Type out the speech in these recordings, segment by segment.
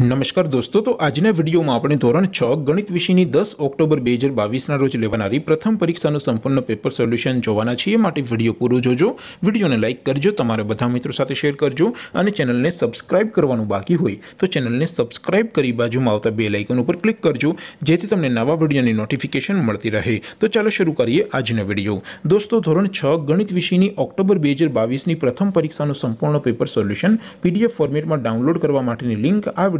नमस्कार दोस्तों तो आज ने वीडियो म आपणें ધોરણ 6 ગણિત વિષયની 10 ઓક્ટોબર 2022 ના રોજ લેવાનારી પ્રથમ પરીક્ષાનો સંપૂર્ણ પેપર સોલ્યુશન જોવાના છે માટે વિડિયો પૂરો જોજો વિડિયોને લાઈક કરજો તમારા બધા મિત્રો સાથે શેર કરજો અને ચેનલને સબ્સ્ક્રાઇબ કરવાનું બાકી હોય તો ચેનલને સબ્સ્ક્રાઇબ કરી बाजूમાં આવતા બેલ આઇકન ઉપર ક્લિક કરજો જેથી તમને નવા વીડિયોની નોટિફિકેશન મળતી રહે તો ચાલો શરૂ કરીએ આજનો વિડિયો दोस्तों ધોરણ 6 ગણિત વિષયની ઓક્ટોબર 2022 ની પ્રથમ પરીક્ષાનો સંપૂર્ણ પેપર સોલ્યુશન PDF ફોર્મેટમાં ડાઉનલોડ કરવા માટેની લિંક આ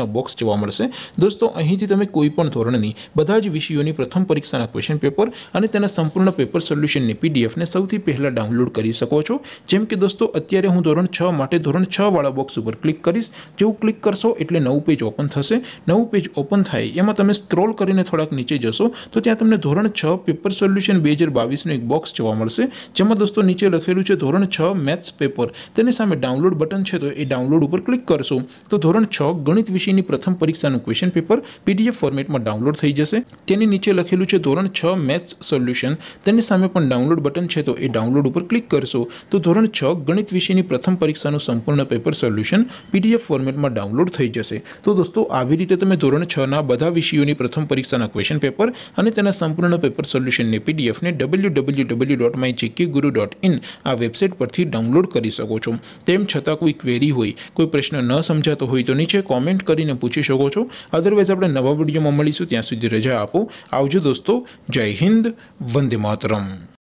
નો બોક્સ જોવા મળશે દોસ્તો અહીંથી તમે કોઈપણ ધોરણની બધા જ વિષયોની પ્રથમ પરીક્ષાના ક્વેશ્ચન પેપર અને તેના સંપૂર્ણ પેપર સોલ્યુશનની પીડીએફ ને સૌથી પહેલા ડાઉનલોડ કરી શકો છો જેમ કે દોસ્તો અત્યારે હું ધોરણ 6 માટે ધોરણ 6 વાળો બોક્સ ઉપર ક્લિક કરિસ જેઉ ક્લિક કરશો એટલે નવું પેજ ઓપન થશે નવું પેજ ઓપન થાય એમાં તમે સ્ક્રોલ કરીને થોડક નીચે જશો તો ત્યાં તમને ધોરણ 6 પેપર સોલ્યુશન 2022 નો એક બોક્સ જોવા મળશે જેમાં દોસ્તો નીચે લખેલું છે ધોરણ 6 મેથ્સ પેપર તેની સામે ડાઉનલોડ બટન છે તો એ ડાઉનલોડ ઉપર ક્લિક કરશો તો ધોરણ 6 ગણિત ની પ્રથમ પરીક્ષાનો ક્વેશ્ચન પેપર પીડીએફ ફોર્મેટમાં ડાઉનલોડ થઈ જશે તેની નીચે લખેલું છે ધોરણ 6 મેથ્સ સોલ્યુશન તેની સામે પણ ડાઉનલોડ બટન છે તો એ ડાઉનલોડ ઉપર ક્લિક કરશો તો ધોરણ 6 ગણિત વિષયની પ્રથમ પરીક્ષાનો સંપૂર્ણ પેપર સોલ્યુશન પીડીએફ ફોર્મેટમાં ડાઉનલોડ થઈ જશે તો દોસ્તો આ વિ રીતે તમે ધોરણ 6 ના બધા વિષયોની પ્રથમ પરીક્ષાના ક્વેશ્ચન પેપર અને તેના સંપૂર્ણ પેપર સોલ્યુશન ને પીડીએફ ને www.mygkguru.in આ વેબસાઈટ પરથી ડાઉનલોડ કરી શકો છો તેમ છતક કોઈ ક્વેરી હોય કોઈ પ્રશ્ન ન સમજાતો હોય તો નીચે કોમેન્ટ نے پوچھ ہی શકો છો અધરવાઈસ આપણે નવા ویڈیو માં મળીશું ત્યાં સુધી રજા આપો આવજો દોસ્તો જય હિન્દ વંદે માતરમ